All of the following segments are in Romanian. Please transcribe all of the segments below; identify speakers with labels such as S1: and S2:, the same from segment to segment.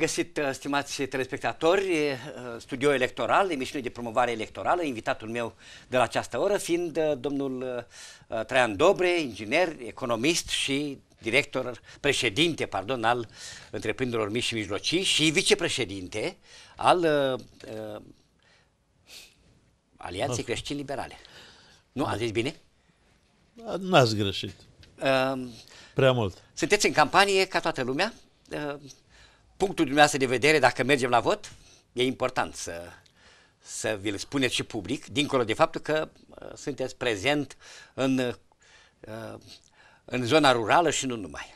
S1: găsit, uh, stimați telespectatori, uh, studio electoral, emisiune de promovare electorală, invitatul meu de la această oră fiind uh, domnul Traian Dobre, inginer, economist și director, președinte, pardon, al întreprinderilor mici și mijlocii și vicepreședinte al uh, Alianței Creștini Liberale. Nu, am zis bine?
S2: N-ați greșit.
S1: Uh, Prea mult. Sunteți în campanie ca toată lumea? Uh, punctul dumneavoastră de vedere, dacă mergem la vot, e important să, să vi-l spuneți și public, dincolo de faptul că uh, sunteți prezent în, uh, în zona rurală și nu numai.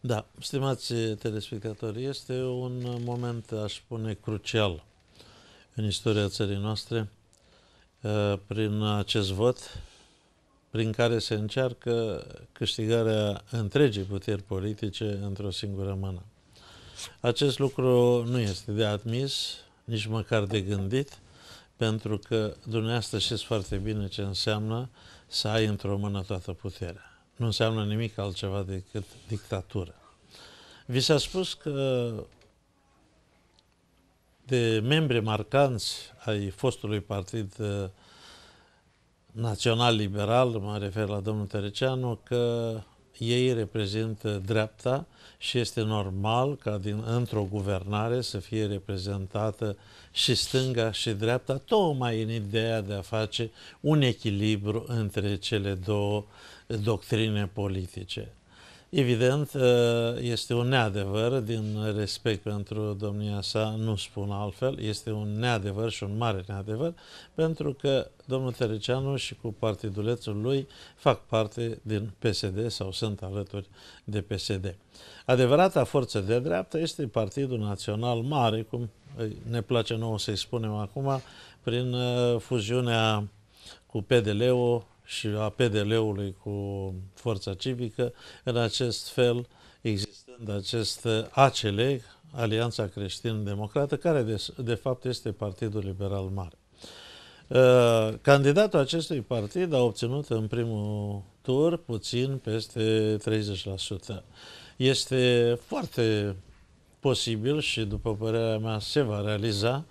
S2: Da, stimați telespectatori, este un moment, aș spune, crucial în istoria țării noastre uh, prin acest vot prin care se încearcă câștigarea întregii puteri politice într-o singură mână. Acest lucru nu este de admis, nici măcar de gândit, pentru că dumneavoastră știți foarte bine ce înseamnă să ai într-o mână toată puterea. Nu înseamnă nimic altceva decât dictatură. Vi s-a spus că de membri marcanți ai fostului partid uh, național-liberal, mă refer la domnul Tereceanu, că ei reprezintă dreapta și este normal ca din, într-o guvernare să fie reprezentată și stânga și dreapta, tocmai în ideea de a face un echilibru între cele două doctrine politice. Evident, ă, este un neadevăr, din respect pentru domnia sa, nu spun altfel, este un neadevăr și un mare neadevăr, pentru că domnul Tăricianu și cu partidulețul lui fac parte din PSD sau sunt alături de PSD. Adevărata forță de dreaptă este Partidul Național Mare, cum ne place nouă să-i spunem acum, prin ă, fuziunea cu PDL-ul, și a PDL-ului cu forța civică, în acest fel, existând acest ACL, Alianța Creștin-Democrată, care de, de fapt este Partidul Liberal Mare. Uh, candidatul acestui partid a obținut în primul tur puțin peste 30%. Este foarte posibil și, după părerea mea, se va realiza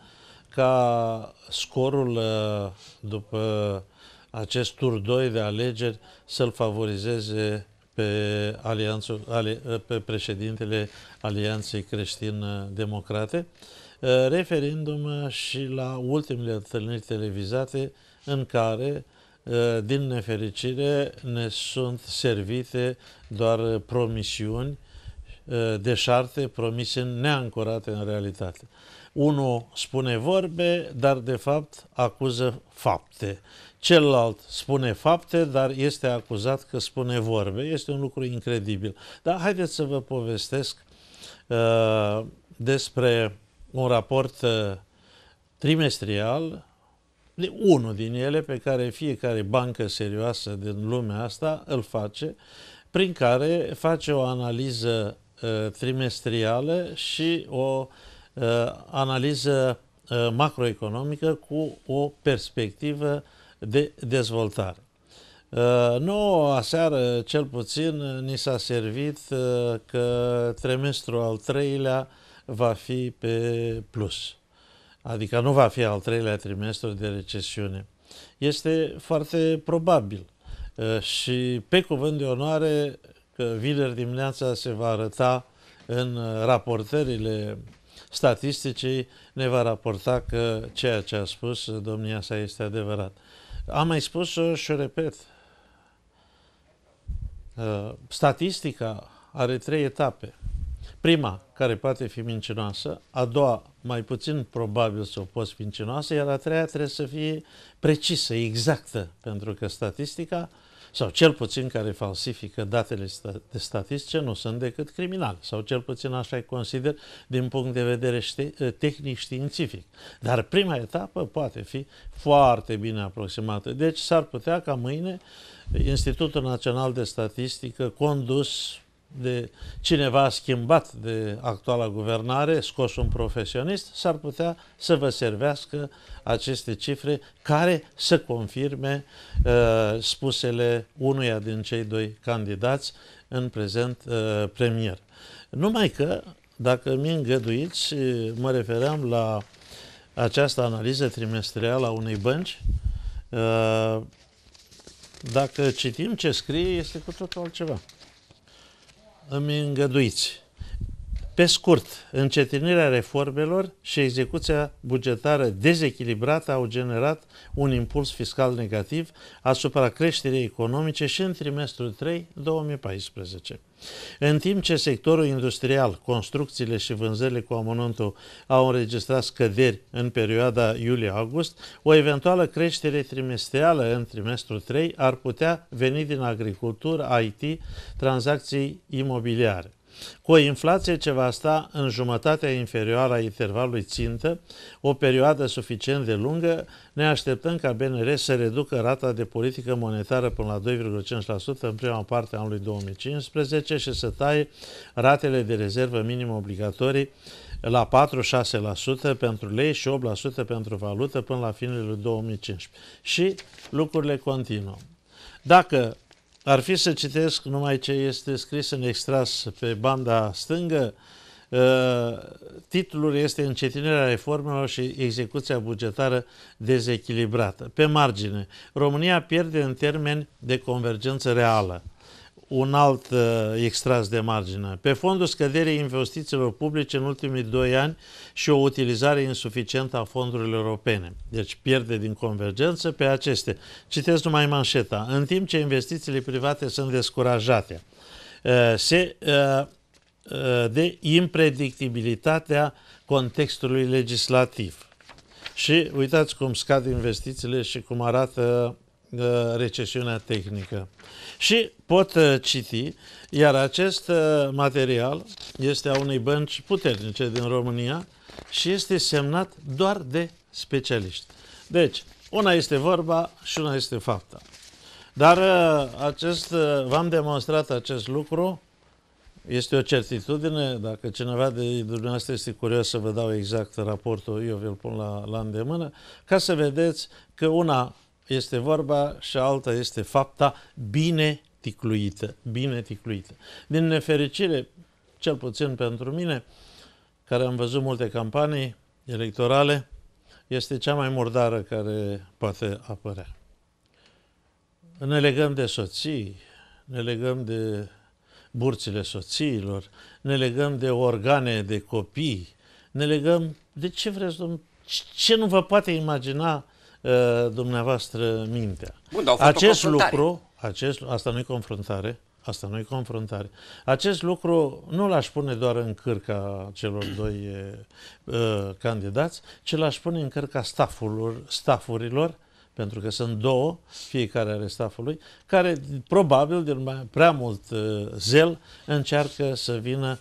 S2: ca scorul uh, după acest tur 2 de alegeri să-l favorizeze pe, alianțul, ale, pe președintele Alianței Creștin-Democrate, eh, referindu-mă și la ultimele întâlniri televizate în care eh, din nefericire ne sunt servite doar promisiuni eh, deșarte, promisiuni neancorate în realitate. Unul spune vorbe, dar de fapt acuză fapte. Celălalt spune fapte, dar este acuzat că spune vorbe. Este un lucru incredibil. Dar haideți să vă povestesc uh, despre un raport uh, trimestrial de unul din ele pe care fiecare bancă serioasă din lumea asta îl face, prin care face o analiză uh, trimestrială și o uh, Uh, analiză uh, macroeconomică cu o perspectivă de dezvoltare. Uh, nouă aseară, cel puțin, ni s-a servit că trimestrul al treilea va fi pe plus. Adică nu va fi al treilea trimestru de recesiune. Este foarte probabil și pe cuvânt de onoare că vineri dimineața se va arăta în raportările statisticii ne va raporta că ceea ce a spus domnia sa este adevărat. Am mai spus și repet. Uh, statistica are trei etape. Prima, care poate fi mincinoasă, a doua, mai puțin probabil să o poți mincinoasă, iar a treia trebuie să fie precisă, exactă, pentru că statistica uh, sau cel puțin care falsifică datele de statistice nu sunt decât criminali, sau cel puțin așa îi consider din punct de vedere eh, tehnic științific. Dar prima etapă poate fi foarte bine aproximată. Deci s-ar putea ca mâine Institutul Național de Statistică condus de cineva schimbat de actuala guvernare, scos un profesionist, s-ar putea să vă servească aceste cifre care să confirme uh, spusele unuia din cei doi candidați în prezent uh, premier. Numai că, dacă mi îngăduiți, uh, mă refeream la această analiză trimestrială a unei bănci. Uh, dacă citim ce scrie, este cu totul altceva. amendoite. Pe scurt, încetinirea reformelor și execuția bugetară dezechilibrată au generat un impuls fiscal negativ asupra creșterii economice și în trimestrul 3 2014. În timp ce sectorul industrial, construcțiile și vânzările cu amănuntul au înregistrat scăderi în perioada iulie-august, o eventuală creștere trimestrială în trimestrul 3 ar putea veni din agricultură, IT, tranzacții imobiliare. Cu o inflație ce va sta în jumătatea inferioară a intervalului țintă, o perioadă suficient de lungă, ne așteptăm ca BNR să reducă rata de politică monetară până la 2,5% în prima parte a anului 2015 și să taie ratele de rezervă minim obligatorii la 4-6% pentru lei și 8% pentru valută până la finele 2015. Și lucrurile continuă. Dacă ar fi să citesc numai ce este scris în extras pe banda stângă, uh, titlul este Încetinirea reformelor și execuția bugetară dezechilibrată. Pe margine, România pierde în termeni de convergență reală un alt uh, extras de margine. Pe fondul scăderii investițiilor publice în ultimii doi ani și o utilizare insuficientă a fondurilor europene. Deci pierde din convergență pe aceste. Citez numai manșeta. În timp ce investițiile private sunt descurajate, uh, se uh, uh, de impredictibilitatea contextului legislativ. Și uitați cum scad investițiile și cum arată recesiunea tehnică. Și pot uh, citi, iar acest uh, material este a unei bănci puternice din România și este semnat doar de specialiști. Deci, una este vorba și una este fapta. Dar uh, acest, v-am demonstrat acest lucru, este o certitudine, dacă cineva de dumneavoastră este curios să vă dau exact raportul, eu vi-l pun la, la îndemână, ca să vedeți că una este vorba și alta este fapta bine ticluită, bine ticluită. Din nefericire, cel puțin pentru mine, care am văzut multe campanii electorale, este cea mai murdară care poate apărea. Ne legăm de soții, ne legăm de burțile soțiilor, ne legăm de organe de copii, ne legăm de ce vreți, ce nu vă poate imagina Uh, dumneavoastră mintea. Bun, dar acest lucru, acest, asta nu e confruntare, Asta nu e confruntare. Acest lucru nu l-aș pune doar în cărca celor doi uh, candidați, ci l-aș pune în cărca stafurilor, stafurilor, pentru că sunt două, fiecare are staful lui, care probabil de prea mult uh, zel încearcă să vină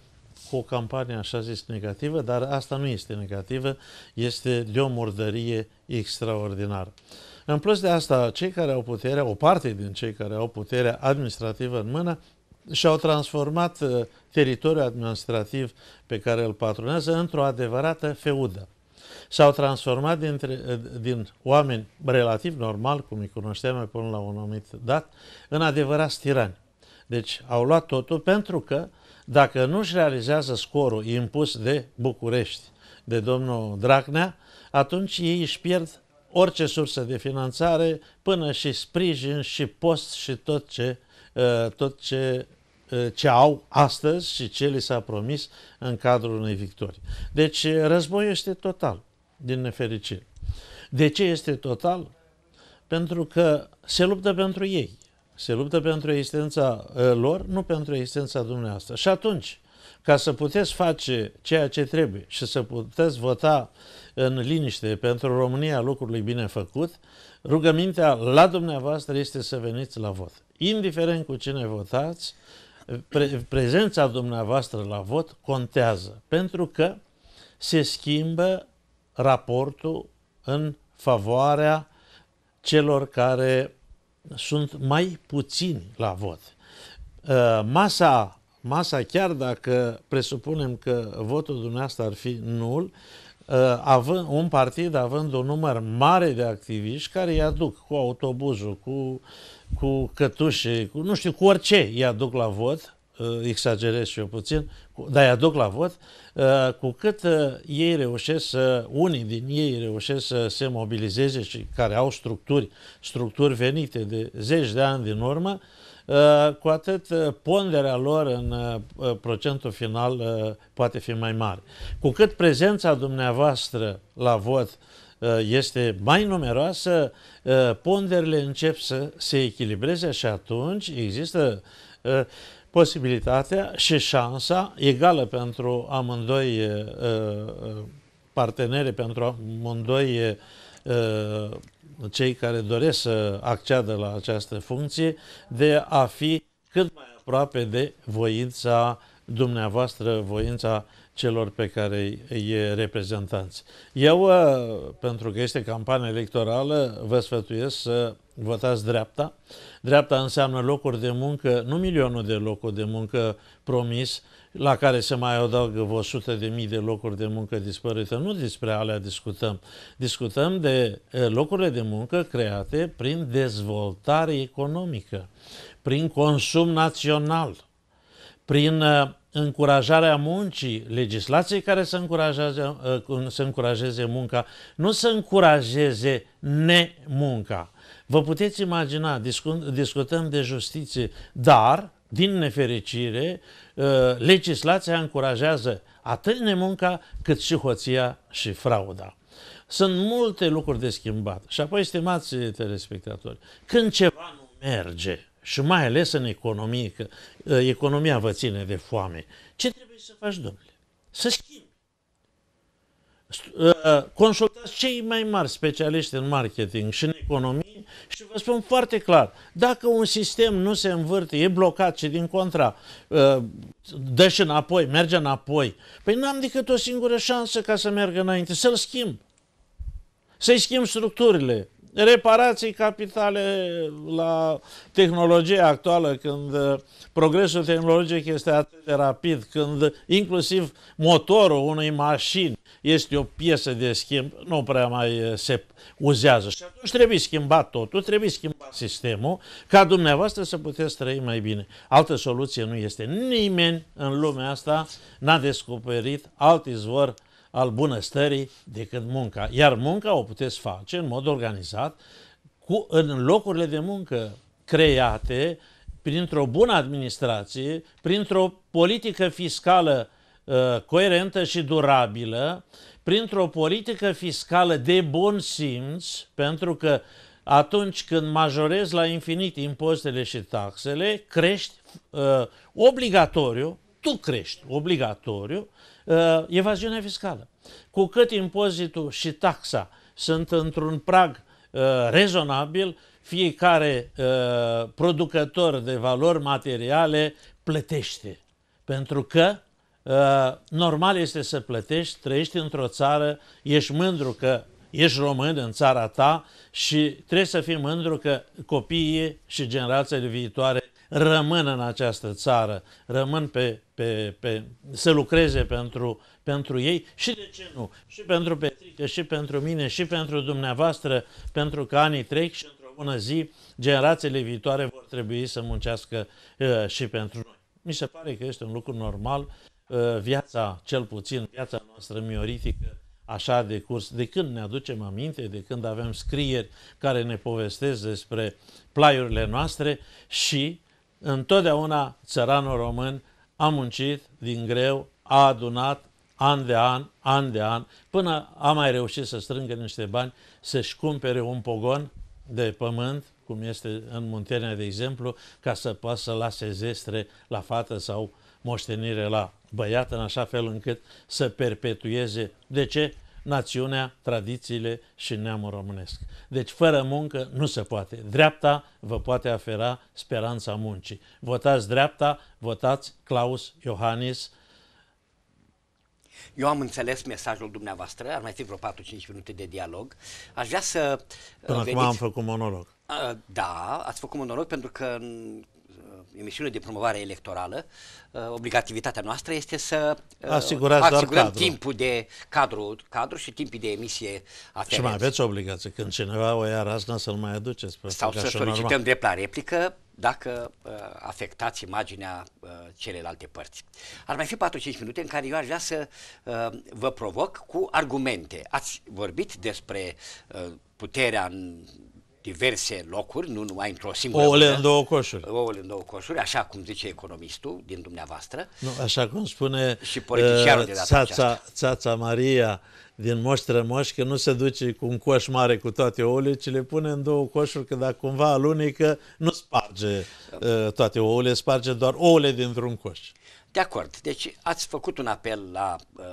S2: cu o campanie așa zis negativă, dar asta nu este negativă, este de o murdărie extraordinară. În plus de asta, cei care au puterea, o parte din cei care au puterea administrativă în mână, și-au transformat uh, teritoriul administrativ pe care îl patronează într-o adevărată feudă. S-au transformat dintre, uh, din oameni relativ normal, cum îi cunoșteam mai până la un anumit dat, în adevărat tirani. Deci au luat totul pentru că uh, dacă nu își realizează scorul impus de București, de domnul Dragnea, atunci ei își pierd orice sursă de finanțare, până și sprijin și post și tot ce, ă, tot ce, ă, ce au astăzi și ce li s-a promis în cadrul unei victorii. Deci războiul este total, din nefericire. De ce este total? Pentru că se luptă pentru ei. Se luptă pentru existența ă, lor, nu pentru existența dumneavoastră. Și atunci, ca să puteți face ceea ce trebuie și să puteți vota în liniște pentru România lucrurile bine făcut, rugămintea la dumneavoastră este să veniți la vot. Indiferent cu cine votați, pre- prezența dumneavoastră la vot contează, pentru că se schimbă raportul în favoarea celor care sunt mai puțini la vot. Ă, masa, masa, chiar dacă presupunem că votul dumneavoastră ar fi nul, ă, având, un partid având un număr mare de activiști care îi aduc cu autobuzul, cu, cu cătușe, cu nu știu, cu orice îi aduc la vot, exagerez și eu puțin, dar îi aduc la vot, uh, cu cât uh, ei reușesc să, unii din ei reușesc să se mobilizeze și care au structuri, structuri venite de zeci de ani din urmă, uh, cu atât ponderea lor în procentul final poate fi mai mare. Cu cât prezența dumneavoastră la vot este mai numeroasă, ponderile încep să se echilibreze și atunci există posibilitatea și șansa egală pentru amândoi parteneri, pentru amândoi cei care doresc să acceadă la această funcție, de a fi cât mai aproape de voința dumneavoastră, voința celor pe care îi reprezentanți. Eu, pentru că este campanie electorală, vă sfătuiesc să votați dreapta. Dreapta înseamnă locuri de muncă, nu milionul de locuri de muncă promis, la care se mai adaugă 100 de mii de locuri de muncă dispărute. Nu despre alea discutăm. Discutăm de eh, locurile de muncă create prin dezvoltare economică, prin consum național, prin eh, încurajarea muncii, legislației care să, încurajeze, eh, să încurajeze munca, nu să încurajeze nemunca. Vă puteți imagina, discu discutăm de justiție, dar, din nefericire, uh, legislația încurajează atât nemunca cât și hoția și frauda. Sunt multe lucruri de schimbat. Și apoi, stimați telespectatori, când ceva nu merge, și mai ales în economie, că uh, economia vă ține de foame, ce trebuie să faci, domnule? Să schimbi. Uh, consultați cei mai mari specialiști în marketing și în economie și vă spun foarte clar, dacă un sistem nu se învârte, e blocat și din contra, ă, dă și înapoi, merge înapoi, păi n-am decât o singură șansă ca să meargă înainte, să-l schimb. Să-i schimb structurile, reparații capitale la tehnologia actuală, când uh, progresul tehnologic este atât de rapid, când inclusiv motorul unei mașini este o piesă de schimb, nu prea mai uh, se uzează. Și atunci trebuie schimbat totul, trebuie schimbat sistemul, ca dumneavoastră să puteți trăi mai bine. Altă soluție nu este. Nimeni în lumea asta n-a descoperit alt izvor al bunăstării decât munca. Iar munca o puteți face în mod organizat cu, în locurile de muncă create printr-o bună administrație, printr-o politică fiscală uh, coerentă și durabilă, printr-o politică fiscală de bun simț, pentru că atunci când majorezi la infinit impozitele și taxele, crești uh, obligatoriu, tu crești obligatoriu uh, evaziunea fiscală. Cu cât impozitul și taxa sunt într-un prag uh, rezonabil, fiecare uh, producător de valori materiale plătește. Pentru că uh, normal este să plătești, trăiești într-o țară, ești mândru că ești român în țara ta și trebuie să fii mândru că copiii și generațiile viitoare rămân în această țară, rămân pe, pe, pe să lucreze pentru, pentru ei și de ce nu? Și pentru Petrică, și pentru mine, și pentru dumneavoastră, pentru că anii trec și într-o bună zi generațiile viitoare vor trebui să muncească uh, și pentru noi. Mi se pare că este un lucru normal, uh, viața, cel puțin viața noastră mioritică, așa de curs, de când ne aducem aminte, de când avem scrieri care ne povestesc despre plaiurile noastre și Întotdeauna țăranul român a muncit din greu, a adunat an de an, an de an, până a mai reușit să strângă niște bani, să-și cumpere un pogon de pământ, cum este în Muntenia, de exemplu, ca să poată să lase zestre la fată sau moștenire la băiat, în așa fel încât să perpetueze. De ce? națiunea, tradițiile și neamul românesc. Deci fără muncă nu se poate. Dreapta vă poate afera speranța muncii. Votați dreapta, votați Claus Iohannis,
S1: eu am înțeles mesajul dumneavoastră, ar mai fi vreo 4-5 minute de dialog. Aș vrea să Până veniți... Uh, acum am făcut monolog. Uh, da, ați făcut monolog pentru că emisiune de promovare electorală, uh, obligativitatea noastră este să uh, asigurăm timpul de cadru, cadru și timpii de emisie aferenți. Și mai aveți
S2: obligație când cineva o ia razna să-l mai aduceți. Sau să solicităm
S1: drept la replică dacă uh, afectați imaginea uh, celelalte părți. Ar mai fi 4-5 minute în care eu aș vrea să uh, vă provoc cu argumente. Ați vorbit despre uh, puterea în diverse locuri, nu numai într-o singură Ouăle în două coșuri. Ouăle în două coșuri, așa cum zice economistul din dumneavoastră.
S2: Nu, așa cum spune și politicianul uh, de țața, țața Maria din moș că nu se duce cu un coș mare cu toate ouăle, ci le pune în două coșuri, că dacă cumva alunecă, nu sparge uh, toate ouăle, sparge doar ouăle dintr-un coș.
S1: De acord, deci ați făcut un apel la uh,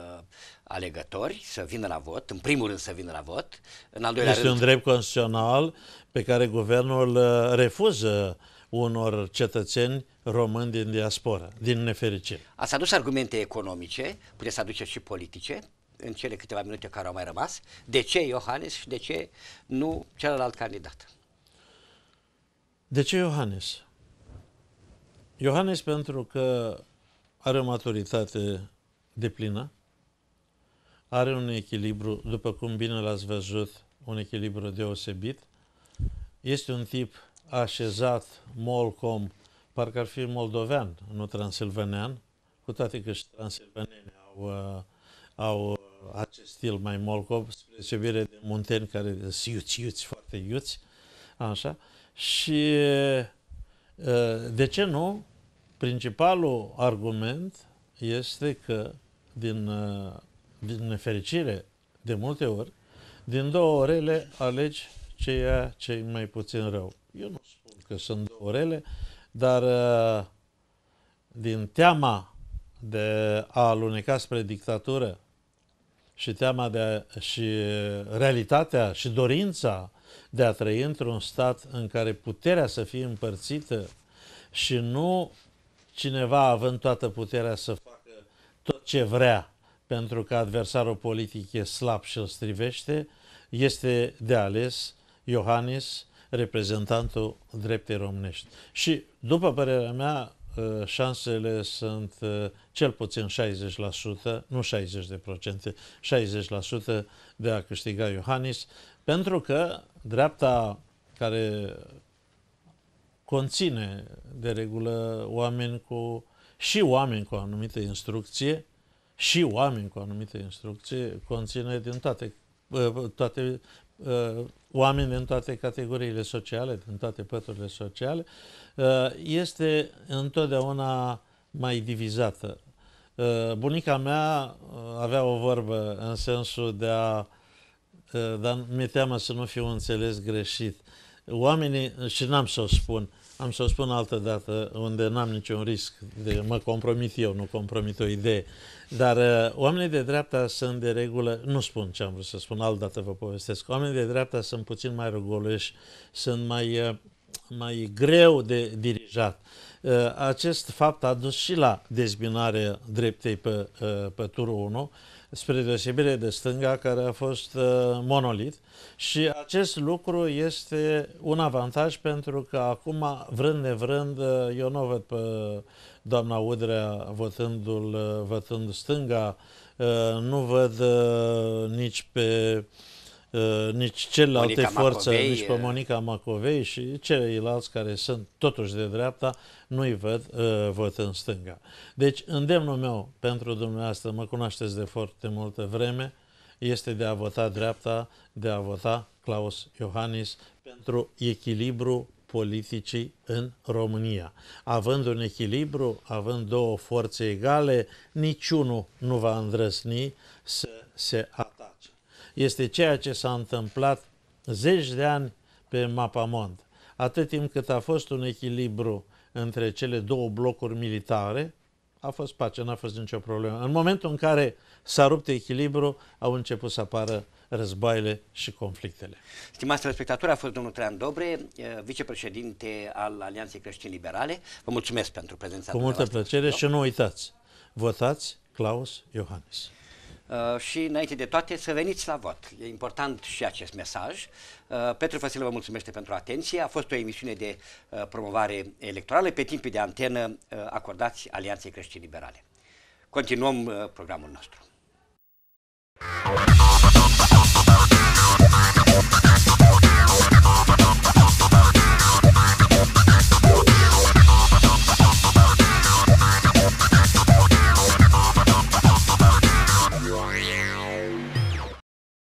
S1: alegători să vină la vot, în primul rând să vină la vot, în al doilea este rând... un
S2: drept constituțional pe care guvernul uh, refuză unor cetățeni români din diaspora, din nefericire.
S1: Ați adus argumente economice, puteți să aduceți și politice, în cele câteva minute care au mai rămas, de ce Iohannes și de ce nu celălalt candidat?
S2: De ce Iohannes? Iohannes pentru că are o maturitate de plină, are un echilibru, după cum bine l-ați văzut, un echilibru deosebit. Este un tip așezat, molcom, parcă ar fi moldovean, nu transilvanean, cu toate că și transilvanenii au, uh, au uh, acest stil mai molcom, spre deosebire de munteni care sunt iuți, iuți, foarte iuți, așa. Și uh, de ce nu? Principalul argument este că, din, uh, din nefericire, de multe ori, din două orele alegi ceea ce mai puțin rău. Eu nu spun că sunt două orele, dar uh, din teama de a aluneca spre dictatură și teama de a, și realitatea și dorința de a trăi într-un stat în care puterea să fie împărțită și nu cineva având toată puterea să facă tot ce vrea pentru că adversarul politic e slab și îl strivește, este de ales Iohannis, reprezentantul dreptei românești. Și, după părerea mea, ă, șansele sunt ă, cel puțin 60%, nu 60%, 60% de a câștiga Iohannis, pentru că dreapta care conține de regulă oameni cu și oameni cu anumite instrucție și oameni cu anumite instrucție conține din toate, toate oameni din toate categoriile sociale, din toate păturile sociale, este întotdeauna mai divizată. Bunica mea avea o vorbă în sensul de a dar mi-e teamă să nu fiu înțeles greșit oamenii, și n-am să o spun, am să o spun altă dată, unde n-am niciun risc de mă compromit eu, nu compromit o idee, dar uh, oamenii de dreapta sunt de regulă, nu spun ce am vrut să spun, altă dată vă povestesc, oamenii de dreapta sunt puțin mai rugoleși, sunt mai, uh, mai greu de dirijat. Uh, acest fapt a dus și la dezbinarea dreptei pe, uh, pe turul 1, spre deosebire de stânga, care a fost uh, monolit. Și acest lucru este un avantaj pentru că acum, vrând nevrând, uh, eu nu văd pe doamna Udrea votându-l, uh, votând stânga, uh, nu văd nici pe uh, Uh, nici celelalte Monica forțe, Macovei, nici pe Monica uh. Macovei și ceilalți care sunt totuși de dreapta, nu-i văd uh, vot în stânga. Deci, îndemnul meu pentru dumneavoastră, mă cunoașteți de foarte multă vreme, este de a vota dreapta, de a vota Claus Iohannis pentru echilibru politicii în România. Având un echilibru, având două forțe egale, niciunul nu va îndrăzni să se apere este ceea ce s-a întâmplat zeci de ani pe Mapamond. Atât timp cât a fost un echilibru între cele două blocuri militare, a fost pace, n-a fost nicio problemă. În momentul în care s-a rupt echilibru, au început să apară războaiele și conflictele.
S1: Stimați telespectatori, a fost domnul Traian Dobre, eh, vicepreședinte al Alianței Creștini Liberale. Vă mulțumesc pentru prezența Cu multă plăcere da. și nu
S2: uitați, votați Claus Iohannis.
S1: Uh, și înainte de toate să veniți la vot. E important și acest mesaj. Uh, Petru Vasile vă mulțumește pentru atenție. A fost o emisiune de uh, promovare electorală pe timpul de antenă uh, acordați Alianței Creștini Liberale. Continuăm uh, programul nostru.